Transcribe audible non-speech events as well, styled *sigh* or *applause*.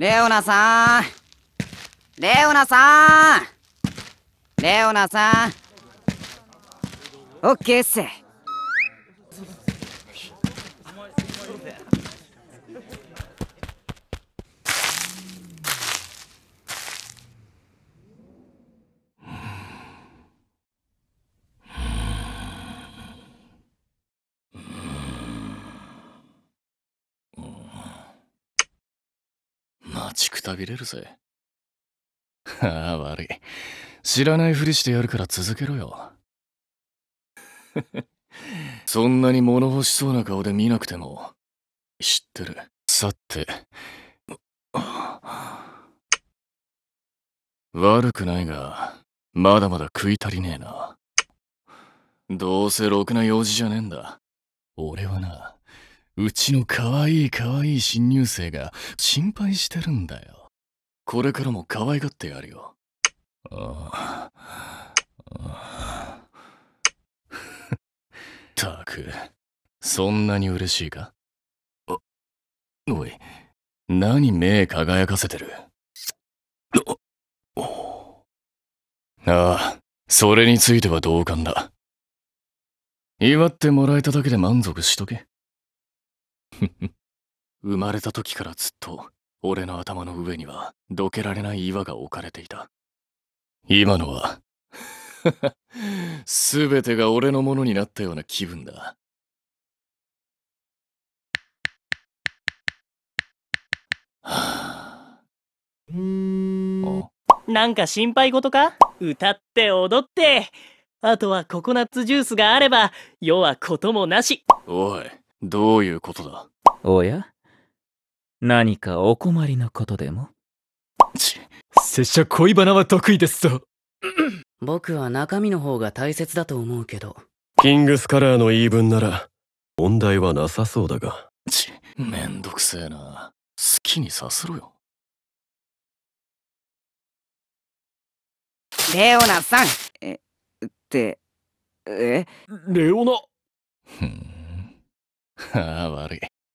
レオナさんレオナさんレオナさんオッケーっす待ちくたびれるぜ。ああ、悪い。知らないふりしてやるから続けろよ。*laughs* そんなに物欲しそうな顔で見なくても、知ってる。さて、悪くないが、まだまだ食い足りねえな。どうせろくな用事じゃねえんだ。俺はな。うちのかわいいかわいい新入生が心配してるんだよ。これからも可愛がってやるよ。ああ。たく、そんなに嬉しいかあ、おい、何目輝かせてるああ、それについては同感だ。祝ってもらえただけで満足しとけ。*laughs* 生まれた時からずっと俺の頭の上にはどけられない岩が置かれていた今のは全 *laughs* てが俺のものになったような気分だはあ、なんか心配事か歌って踊ってあとはココナッツジュースがあれば世はこともなしおいどういうことだおや何かお困りのことでもち、拙者恋バナは得意ですぞ。*clears throat* 僕は中身の方が大切だと思うけど。キングスカラーの言い分なら、問題はなさそうだが。ち、めんどくせえな。好きにさせろよ。レオナさんえ、って、えレオナ。ആ മാറി